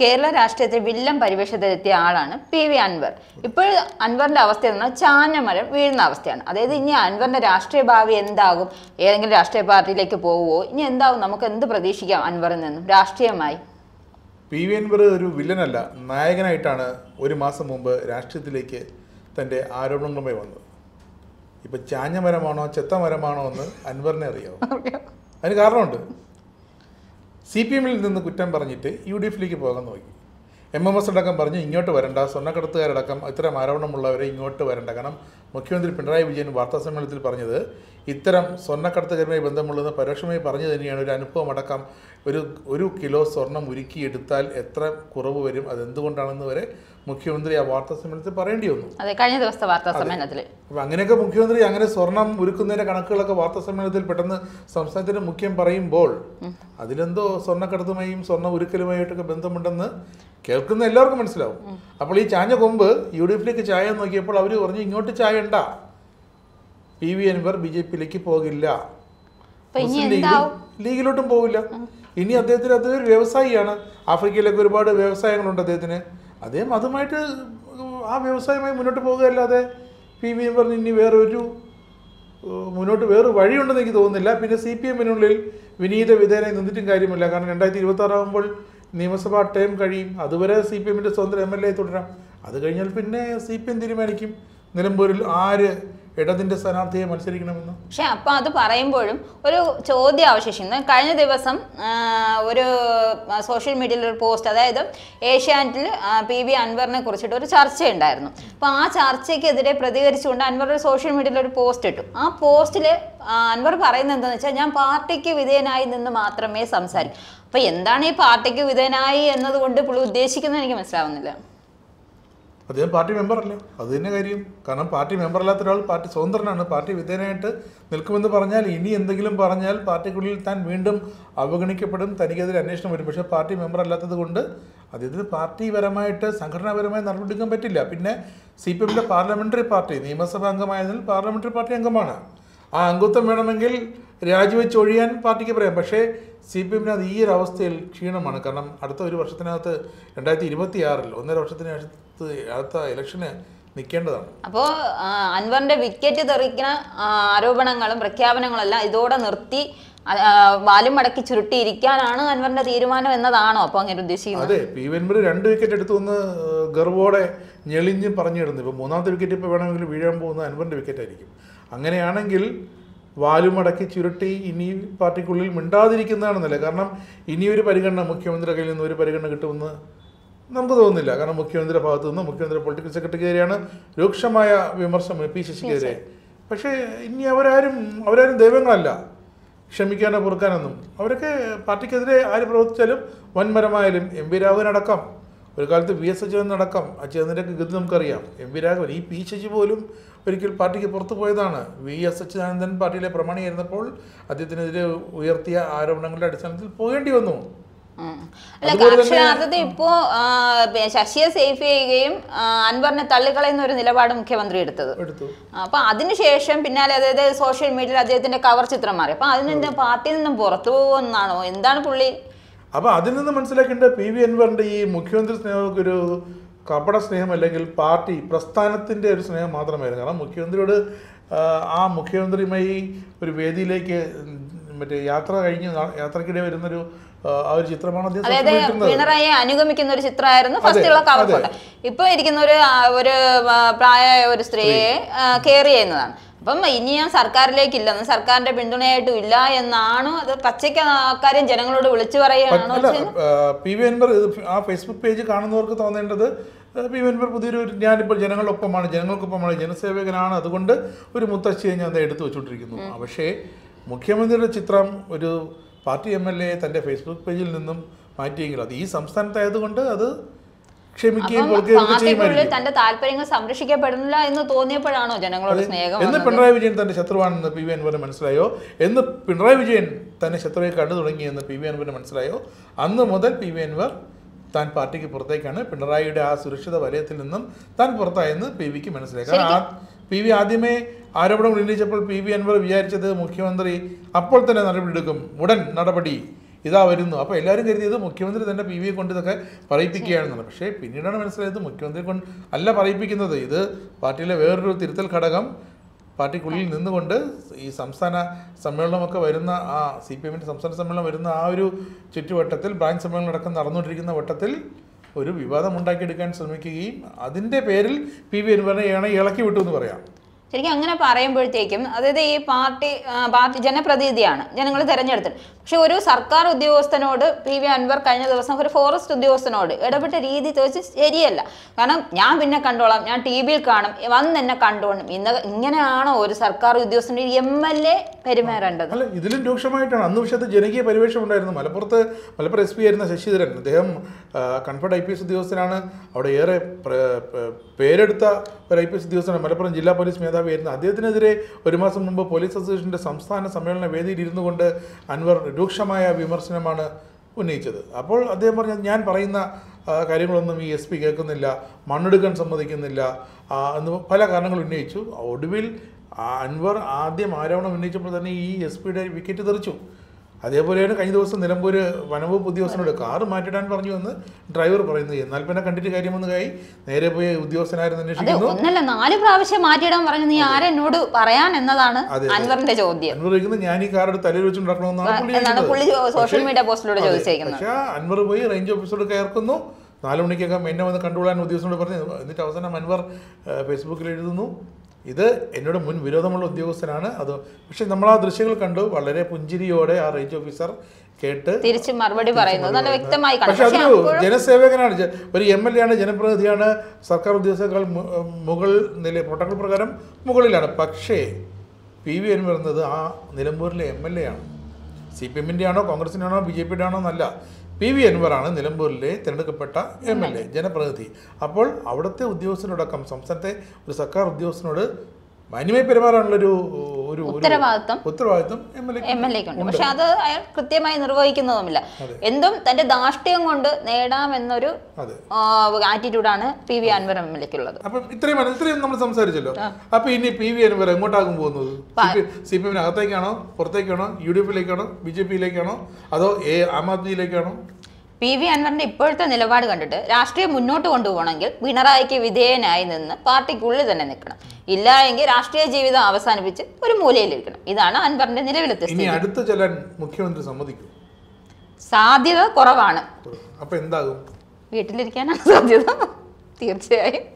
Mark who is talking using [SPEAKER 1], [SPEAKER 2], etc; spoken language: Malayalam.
[SPEAKER 1] കേരള രാഷ്ട്രീയത്തിൽ വില്ലൻ പരിവേഷത്തിലെത്തിയ ആളാണ് പി വി അൻവർ ഇപ്പോൾ അൻവറിൻ്റെ അവസ്ഥ എന്ന് പറഞ്ഞാൽ ചാഞ്ഞമരം വീഴുന്ന അവസ്ഥയാണ് അതായത് ഇനി അൻവറിൻ്റെ രാഷ്ട്രീയ ഭാവി എന്താകും ഏതെങ്കിലും രാഷ്ട്രീയ പാർട്ടിയിലേക്ക് പോവുമോ ഇനി എന്താകും നമുക്ക് എന്ത് പ്രതീക്ഷിക്കാം അൻവറിൽ നിന്നും രാഷ്ട്രീയമായി
[SPEAKER 2] പി വി അൻവർ ഒരു വില്ലനല്ല നായകനായിട്ടാണ് ഒരു മാസം മുമ്പ് രാഷ്ട്രീയത്തിലേക്ക് തൻ്റെ ആരോപണങ്ങളുമായി വന്നത് ഇപ്പം ചാഞ്ഞമരമാണോ ചെത്തമരമാണോ എന്ന് അൻവറിനെ അറിയാമോ അതിന് കാരണമുണ്ട് സി പി എമ്മിൽ നിന്ന് കുറ്റം പറഞ്ഞിട്ട് യു ഡി എഫിലേക്ക് പോകാൻ നോക്കി എം എം എസ് അടക്കം പറഞ്ഞു ഇങ്ങോട്ട് വരണ്ട സ്വർണ്ണക്കടത്തുകാരടക്കം ഇത്തരം ആരോപണമുള്ളവരെ ഇങ്ങോട്ട് വരണ്ട കാരണം മുഖ്യമന്ത്രി പിണറായി വിജയൻ വാർത്താ സമ്മേളനത്തിൽ പറഞ്ഞത് ഇത്തരം സ്വർണ്ണക്കടത്തുകാരുമായി ബന്ധമുള്ളതെന്ന് പരോക്ഷമായി പറഞ്ഞു തന്നെയാണ് ഒരു അനുഭവം അടക്കം ഒരു ഒരു കിലോ സ്വർണം ഉരുക്കിയെടുത്താൽ എത്ര കുറവ് വരും അതെന്തുകൊണ്ടാണെന്ന് വരെ മുഖ്യമന്ത്രി ആ വാർത്താ സമ്മേളനത്തിൽ പറയേണ്ടി വന്നു
[SPEAKER 1] അതെ കഴിഞ്ഞ ദിവസത്തെ വാർത്താ സമ്മേളനത്തിൽ
[SPEAKER 2] അപ്പം അങ്ങനെയൊക്കെ മുഖ്യമന്ത്രി അങ്ങനെ സ്വർണം ഉരുക്കുന്നതിൻ്റെ കണക്കുകളൊക്കെ വാർത്താ സമ്മേളനത്തിൽ പെട്ടെന്ന് സംസ്ഥാനത്തിൻ്റെ മുഖ്യം പറയുമ്പോൾ അതിലെന്തോ സ്വർണ്ണക്കടത്തുമായും സ്വർണ്ണ ഉരുക്കലുമായിട്ടൊക്കെ ബന്ധമുണ്ടെന്ന് കേൾക്കുന്ന എല്ലാവർക്കും മനസ്സിലാവും അപ്പോൾ ഈ ചാഞ്ഞ കൊമ്പ് യു ഡി എഫിലേക്ക് ചായ നോക്കിയപ്പോൾ അവർ പറഞ്ഞു ഇങ്ങോട്ട് ചായ ഉണ്ടാ P V Anvar B J പിയിലേക്ക് പോകില്ല ലീഗിലോട്ടും പോകില്ല ഇനി അദ്ദേഹത്തിന് അദ്ദേഹം ഒരു വ്യവസായിയാണ് ആഫ്രിക്കയിലൊക്കെ ഒരുപാട് വ്യവസായങ്ങളുണ്ട് അദ്ദേഹത്തിന് അദ്ദേഹം അതുമായിട്ട് ആ വ്യവസായമായി മുന്നോട്ട് പോകുകയല്ലാതെ പി വി അൻവറിന് ഇനി വേറൊരു മുന്നോട്ട് വേറെ വഴിയുണ്ടെന്ന് എനിക്ക് തോന്നുന്നില്ല പിന്നെ സി പി എമ്മിനുള്ളിൽ വിനീത വിധേയനായി നിന്നിട്ടും കാര്യമില്ല കാരണം രണ്ടായിരത്തി ഇരുപത്തി ആറാകുമ്പോൾ നിയമസഭാ ടൈം കഴിയും അതുവരെ സി പി എമ്മിൻ്റെ സ്വന്തം എം എൽ എ തുടരാം അത് കഴിഞ്ഞാൽ പിന്നെ സി പി എം തീരുമാനിക്കും നിലമ്പൂരിൽ ആര് ഇടതിന്റെ സ്ഥാനാർത്ഥിയെ മത്സരിക്കണമെന്ന്
[SPEAKER 1] പക്ഷെ അപ്പൊ അത് പറയുമ്പോഴും ഒരു ചോദ്യം അവശേഷിക്കുന്നു കഴിഞ്ഞ ദിവസം ഒരു സോഷ്യൽ മീഡിയയിൽ ഒരു പോസ്റ്റ് അതായത് ഏഷ്യാനെറ്റിൽ പി വി അൻവറിനെ കുറിച്ചിട്ട് ഒരു ചർച്ചയുണ്ടായിരുന്നു അപ്പൊ ആ ചർച്ചയ്ക്കെതിരെ പ്രതികരിച്ചുകൊണ്ട് അൻവർ ഒരു സോഷ്യൽ മീഡിയയിൽ ഒരു പോസ്റ്റ് ഇട്ടു ആ പോസ്റ്റിൽ അൻവർ പറയുന്നത് എന്താണെന്ന് വെച്ചാൽ ഞാൻ പാർട്ടിക്ക് വിധേയനായി നിന്ന് മാത്രമേ സംസാരിക്കൂ അപ്പൊ എന്താണ് ഈ പാർട്ടിക്ക് വിധേയനായി എന്നതുകൊണ്ട് പുള്ളി ഉദ്ദേശിക്കുന്നത് എനിക്ക് മനസ്സിലാവുന്നില്ല
[SPEAKER 2] അദ്ദേഹം പാർട്ടി മെമ്പറല്ല അത് തന്നെ കാര്യം കാരണം പാർട്ടി മെമ്പറല്ലാത്ത ഒരാൾ പാർട്ടി സ്വതന്ത്രനാണ് പാർട്ടി വിധേയനായിട്ട് നിൽക്കുമെന്ന് പറഞ്ഞാൽ ഇനി എന്തെങ്കിലും പറഞ്ഞാൽ പാർട്ടിക്കുള്ളിൽ താൻ വീണ്ടും അവഗണിക്കപ്പെടും തനിക്കെതിരെ അന്വേഷണം വരും പക്ഷേ പാർട്ടി മെമ്പർ അല്ലാത്തത് കൊണ്ട് അദ്ദേഹത്തിന് പാർട്ടിപരമായിട്ട് സംഘടനാപരമായി നടപടിയെടുക്കാൻ പറ്റില്ല പിന്നെ സി പി എമ്മിൻ്റെ പാർലമെൻ്ററി പാർട്ടി നിയമസഭാ അംഗമായതിനാൽ പാർലമെൻ്ററി പാർട്ടി അംഗമാണ് ആ അംഗത്വം വേണമെങ്കിൽ രാജിവെച്ച് ഒഴിയാൻ പാർട്ടിക്ക് പറയാം പക്ഷേ സി പി എമ്മിനത് ഈ ഒരു അവസ്ഥയിൽ ക്ഷീണമാണ് കാരണം അടുത്ത ഒരു വർഷത്തിനകത്ത് രണ്ടായിരത്തി ഇരുപത്തി ആറിൽ ഒന്നര വർഷത്തിനകത്ത് അടുത്ത ഇലക്ഷന് നിൽക്കേണ്ടതാണ് അപ്പോൾ
[SPEAKER 1] അൻവറിന്റെ വിക്കറ്റ് തെറിക്കുന്ന ആരോപണങ്ങളും പ്രഖ്യാപനങ്ങളും എല്ലാം ഇതോടെ നിർത്തി വാലും മടക്കി ചുരുട്ടിയിരിക്കാനാണ് അൻവറിന്റെ തീരുമാനം എന്നതാണോ അപ്പോൾ അങ്ങനെ ഉദ്ദേശിക്കുന്നത് അതെ
[SPEAKER 2] പി വെൻപുർ രണ്ട് വിക്കറ്റ് എടുത്തു വന്ന് ഗർവോടെ ഞെളിഞ്ഞ് പറഞ്ഞിടുന്നു ഇപ്പോൾ മൂന്നാമത്തെ വിക്കറ്റ് ഇപ്പോൾ വേണമെങ്കിൽ വീഴാൻ പോകുന്ന അൻവറിന്റെ വിക്കറ്റ് ആയിരിക്കും അങ്ങനെയാണെങ്കിൽ വാലുമടക്കി ചുരുട്ടി ഇനി പാർട്ടിക്കുള്ളിൽ മിണ്ടാതിരിക്കുന്നതാണ് നില കാരണം ഇനിയൊരു പരിഗണന മുഖ്യമന്ത്രിയുടെ കയ്യിൽ നിന്ന് ഒരു പരിഗണന കിട്ടുമെന്ന് നമുക്ക് തോന്നുന്നില്ല കാരണം മുഖ്യമന്ത്രിയുടെ ഭാഗത്ത് നിന്ന് മുഖ്യമന്ത്രി പൊളിറ്റിക്കൽ സെക്രട്ടറിക്കെതിരെയാണ് രൂക്ഷമായ വിമർശനം പി ശശിക്കെതിരെ പക്ഷേ ഇനി അവരാരും അവരാരും ദൈവങ്ങളല്ല ക്ഷമിക്കാനോ പൊറുക്കാനൊന്നും അവരൊക്കെ പാർട്ടിക്കെതിരെ ആര് പ്രവർത്തിച്ചാലും വൻമരമായാലും എം പി രാഘവനടക്കം ഒരു കാലത്ത് വി എസ് അച്യുതൻ അടക്കം അച്യുതൻ്റെയൊക്കെ ഗതി നമുക്കറിയാം എം വി രാഘവൻ ഈ പി ശശി പോലും ഒരിക്കൽ പാർട്ടിക്ക് പുറത്തു പോയതാണ് വി എസ് അച്യുതാനന്ദൻ പാർട്ടിയിലെ പ്രമാണിയായിരുന്നപ്പോൾ അദ്ദേഹത്തിനെതിരെ ഉയർത്തിയ ആരോപണങ്ങളുടെ അടിസ്ഥാനത്തിൽ പോകേണ്ടി വന്നു അല്ല
[SPEAKER 1] ഇപ്പോ ശശിയെ സേഫ് ചെയ്യുകയും അൻവറിനെ തള്ളിക്കളയുന്ന ഒരു നിലപാട് മുഖ്യമന്ത്രി എടുത്തത് അപ്പൊ അതിനുശേഷം പിന്നാലെ അതായത് സോഷ്യൽ മീഡിയയിൽ അദ്ദേഹത്തിന്റെ കവർ ചിത്രം മാറി അപ്പൊ അതിൽ നിന്ന് പാർട്ടിയിൽ നിന്നും പുറത്തു പോകുമെന്നാണോ എന്താണ് പുള്ളി
[SPEAKER 2] അപ്പോൾ അതിൽ നിന്ന് മനസ്സിലാക്കേണ്ട പി വി അൻവറിൻ്റെ ഈ മുഖ്യമന്ത്രി സ്നേഹമൊക്കെ ഒരു കപട സ്നേഹം അല്ലെങ്കിൽ പാർട്ടി പ്രസ്ഥാനത്തിന്റെ ഒരു സ്നേഹം മാത്രമായിരുന്നു കാരണം മുഖ്യമന്ത്രിയോട് ആ മുഖ്യമന്ത്രിയുമായി ഒരു വേദിയിലേക്ക് മറ്റേ യാത്ര കഴിഞ്ഞ് യാത്രക്കിടെ വരുന്നൊരു ആ ഒരു ചിത്രമാണ് അതായത്
[SPEAKER 1] അനുഗമിക്കുന്ന ഒരു ചിത്രമായിരുന്നു ഫസ്റ്റുള്ള കവർ ഇപ്പൊ ഇരിക്കുന്ന ഒരു ഒരു പ്രായമായ ഒരു സ്ത്രീയെ കെയർ ചെയ്യുന്നതാണ് അപ്പം ഇനി ഞാൻ സർക്കാരിലേക്കില്ല സർക്കാരിന്റെ പിന്തുണയായിട്ടും ഇല്ല എന്നാണോ അത് പച്ചയ്ക്ക് ആൾക്കാരും ജനങ്ങളോട് വിളിച്ചു പറയാനാണോ
[SPEAKER 2] പി വി അൻവർ ആ ഫേസ്ബുക്ക് പേജ് കാണുന്നവർക്ക് പുതിയൊരു ഞാനിപ്പോൾ ജനങ്ങളൊപ്പമാണ് ജനങ്ങൾക്കൊപ്പമാണ് ജനസേവകനാണ് അതുകൊണ്ട് ഒരു മുത്തശ്ശിയെ ഞാൻ അത് എടുത്തു വെച്ചുകൊണ്ടിരിക്കുന്നു പക്ഷേ മുഖ്യമന്ത്രിയുടെ ചിത്രം ഒരു പാർട്ടി എം എൽ എ തൻ്റെ ഫേസ്ബുക്ക് പേജിൽ നിന്നും മാറ്റിയെങ്കിൽ അത് ഈ സംസ്ഥാനത്തായതുകൊണ്ട് അത്
[SPEAKER 1] തന്റെ താല്പര്യങ്ങൾ സംരക്ഷിക്കപ്പെടുന്നില്ല എന്ന് തോന്നിയപ്പോഴാണോ ജനങ്ങളോട് സ്നേഹം എന്ന് പിണറായി
[SPEAKER 2] വിജയൻ തന്റെ ശത്രുവാണെന്ന് പി വി അൻപന് മനസ്സിലായോ എന്ന് പിണറായി വിജയൻ തന്നെ ശത്രുവെ കണ്ടു തുടങ്ങിയെന്ന് പി വി അൻപന് മനസ്സിലായോ അന്ന് മുതൽ പി വി അൻവർ താൻ പാർട്ടിക്ക് പുറത്തേക്കാണ് പിണറായിയുടെ ആ സുരക്ഷിത വലയത്തിൽ നിന്നും താൻ പുറത്തായെന്ന് പി വിക്ക് മനസ്സിലായി കാരണം പി വി ആദ്യമേ ആരോപണം ഉന്നയിച്ചപ്പോൾ പി വി അൻവർ വിചാരിച്ചത് മുഖ്യമന്ത്രി അപ്പോൾ തന്നെ നടപടിയെടുക്കും ഉടൻ നടപടി ഇതാ വരുന്നു അപ്പോൾ എല്ലാവരും കരുതിയത് മുഖ്യമന്ത്രി തന്നെ പി വിയെ കൊണ്ട് ഇതൊക്കെ പറയിപ്പിക്കുകയാണെന്നാണ് പക്ഷേ പിന്നീടാണ് മനസ്സിലായത് മുഖ്യമന്ത്രി കൊണ്ട് അല്ല പറയിപ്പിക്കുന്നത് ഇത് പാർട്ടിയിലെ വേറൊരു തിരുത്തൽ ഘടകം പാർട്ടിക്കുള്ളിൽ നിന്നുകൊണ്ട് ഈ സംസ്ഥാന സമ്മേളനമൊക്കെ വരുന്ന ആ സി പി എമ്മിൻ്റെ സംസ്ഥാന സമ്മേളനം വരുന്ന ആ ഒരു ചുറ്റുവട്ടത്തിൽ ബ്രാഞ്ച് സമ്മേളനം അടക്കം നടന്നുകൊണ്ടിരിക്കുന്ന വട്ടത്തിൽ ഒരു വിവാദം ഉണ്ടാക്കിയെടുക്കാൻ ശ്രമിക്കുകയും അതിൻ്റെ പേരിൽ പി വി അനുപറിനെ ഇളക്കി വിട്ടു എന്ന് പറയാം
[SPEAKER 1] ശരിക്കും അങ്ങനെ പറയുമ്പോഴത്തേക്കും അതായത് ഈ പാർട്ടി പാർട്ടി ജനപ്രതിനിധിയാണ് ജനങ്ങൾ തെരഞ്ഞെടുത്തത് പക്ഷെ ഒരു സർക്കാർ ഉദ്യോഗസ്ഥനോട് പി വി അൻവർ കഴിഞ്ഞ ദിവസം ഒരു ഫോറസ്റ്റ് ഉദ്യോഗസ്ഥനോട് ഇടപെട്ട രീതി ചോദിച്ച് ശരിയല്ല കാരണം ഞാൻ പിന്നെ കണ്ടോളാം ഞാൻ ടി വിയിൽ കാണും വന്ന് എന്നെ കണ്ടോളും ഇന്ന് ഇങ്ങനെയാണോ ഒരു സർക്കാർ ഉദ്യോഗസ്ഥൻ്റെ എം എൽ എ പെരുമാറേണ്ടത് അല്ല
[SPEAKER 2] ഇതിലും രൂക്ഷമായിട്ടാണ് അന്ന് പക്ഷേ ജനകീയ പരിവേഷം ഉണ്ടായിരുന്നു മലപ്പുറത്ത് മലപ്പുറം എസ് പി ആയിരുന്ന ശശിധരൻ അദ്ദേഹം കൺഫർട്ട് ഐ പി എസ് ഉദ്യോഗസ്ഥനാണ് അവിടെ ഏറെ പേരെടുത്ത ഒരു ഐ പി എസ് ഉദ്യോഗസ്ഥനാണ് മലപ്പുറം ജില്ലാ പോലീസ് മേധാവി ആയിരുന്നു അദ്ദേഹത്തിനെതിരെ ഒരു മാസം മുമ്പ് പോലീസ് അസോസിയേഷൻ്റെ സംസ്ഥാന സമ്മേളന വേദിയിൽ ഇരുന്നു കൊണ്ട് അൻവർ രൂക്ഷമായ വിമർശനമാണ് ഉന്നയിച്ചത് അപ്പോൾ അദ്ദേഹം പറഞ്ഞത് ഞാൻ പറയുന്ന കാര്യങ്ങളൊന്നും ഈ എസ് പി കേൾക്കുന്നില്ല മണ്ണെടുക്കാൻ സമ്മതിക്കുന്നില്ല എന്ന് പല കാരണങ്ങൾ ഉന്നയിച്ചു ഒടുവിൽ അൻവർ ആദ്യം ആരോപണം ഉന്നയിച്ചപ്പോൾ തന്നെ ഈ എസ് പിയുടെ വിക്കറ്റ് തെറിച്ചു അതേപോലെയാണ് കഴിഞ്ഞ ദിവസം നിലമ്പൂർ വനംവകുപ്പ് ഉദ്യോഗസ്ഥനോട് കാറ് മാറ്റിടാൻ പറഞ്ഞു എന്ന് ഡ്രൈവർ പറയുന്നത് എന്നാൽ പിന്നെ കണ്ടിട്ട് കായി നേരെ പോയി ഉദ്യോഗസ്ഥനായിരുന്നു അന്വേഷിക്കുന്നു
[SPEAKER 1] നാല് പ്രാവശ്യം മാറ്റിയിടാൻ പറഞ്ഞു നീ ആരെന്നോട് പറയാൻ എന്നതാണ് അൻവറിന്റെ ചോദ്യം
[SPEAKER 2] ചോദിക്കുന്നത് ഞാൻ ഈ എടുത്ത് തലയിൽ വെച്ചുണ്ടാക്കണമെന്നാണ് സോഷ്യൽ മീഡിയ പോസ്റ്റിലൂടെ ചോദിച്ചേക്കുന്നത് പക്ഷേ അൻവർ പോയി റേഞ്ച് ഓഫീസറോട് കയർക്കുന്നു നാല് മണിക്കൊക്കെ എന്നെ വന്ന് കണ്ടുകൊള്ളാൻ ഉദ്യോഗസ്ഥനോട് പറഞ്ഞു എന്നിട്ട് അവസാനം അൻവർ ഫേസ്ബുക്കിൽ എഴുതുന്നു ഇത് എന്നോട് മുൻ വിരോധമുള്ള ഉദ്യോഗസ്ഥനാണ് അത് പക്ഷെ നമ്മൾ ആ ദൃശ്യങ്ങൾ കണ്ടു വളരെ പുഞ്ചിരിയോടെ ആ റേഞ്ച് ഓഫീസർ കേട്ട്
[SPEAKER 1] തിരിച്ച് മറുപടി പറയുന്നു നല്ല വ്യക്തമായി പക്ഷെ അതൊരു
[SPEAKER 2] ജനസേവകനാണ് ഒരു എം എൽ എ ആണ് ജനപ്രതിനിധിയാണ് സർക്കാർ ഉദ്യോഗസ്ഥരെക്കാൾ മുകൾ നില പ്രോട്ടോകോൾ പ്രകാരം മുകളിലാണ് പക്ഷേ പി വി എന്ന് പറയുന്നത് ആ നിലമ്പൂരിലെ എം എൽ എ ആണ് സി പി എമ്മിൻ്റെ ആണോ കോൺഗ്രസിൻ്റെ ആണോ ബി ജെ പിയുടെ ആണോ എന്നല്ല പി വി അൻവറാണ് നിലമ്പൂരിലെ തിരഞ്ഞെടുക്കപ്പെട്ട എം എൽ എ ജനപ്രതിനിധി അപ്പോൾ അവിടുത്തെ ഉദ്യോഗസ്ഥനോടക്കം സംസ്ഥാനത്തെ ഒരു സർക്കാർ ഉദ്യോഗസ്ഥനോട് മാന്യമായി പെരുമാറാനുള്ളൊരു ഒരു ഉത്തരവാദിത്വം ഉത്തരവാദിത്വം
[SPEAKER 1] എം എൽ എക്ക് ഉണ്ട് പക്ഷെ അത് അയാൾ കൃത്യമായി നിർവഹിക്കുന്നതുമില്ല എന്തും തന്റെ ദാഷ്ട്യം കൊണ്ട് നേടാമെന്നൊരു ആറ്റിറ്റ്യൂഡാണ് P V Anvar M L എക്ക് ഉള്ളത്
[SPEAKER 2] ഇത്രയും ഇത്രയും നമ്മൾ സംസാരിച്ചല്ലോ അപ്പൊ ഇനി പി വി അൻവർ എങ്ങോട്ടാകും പോകുന്നത് സി പി എമ്മിന് അകത്തേക്കാണോ പുറത്തേക്കാണോ യു ഡി എഫിലേക്കാണോ ബി ജെ പിയിലേക്കാണോ അതോ എ ആം ആദ്മിയിലേക്കാണോ
[SPEAKER 1] പി വി അൻവറിന്റെ ഇപ്പോഴത്തെ നിലപാട് കണ്ടിട്ട് രാഷ്ട്രീയം മുന്നോട്ട് കൊണ്ടുപോകണമെങ്കിൽ പിണറായിക്ക് വിധേയനായി നിന്ന് പാർട്ടിക്കുള്ളിൽ തന്നെ നിൽക്കണം ഇല്ല എങ്കിൽ രാഷ്ട്രീയ ജീവിതം അവസാനിപ്പിച്ച് ഒരു മൂലയിലിരിക്കണം ഇതാണ് അൻവറിന്റെ നിലവിലത്തെ ഇനി അടുത്ത
[SPEAKER 2] ചെല്ലാൻ മുഖ്യമന്ത്രി സമ്മതിക്കും
[SPEAKER 1] സാധ്യത കുറവാണ് അപ്പൊ എന്താകും വീട്ടിലിരിക്കാനാണ് സാധ്യത തീർച്ചയായും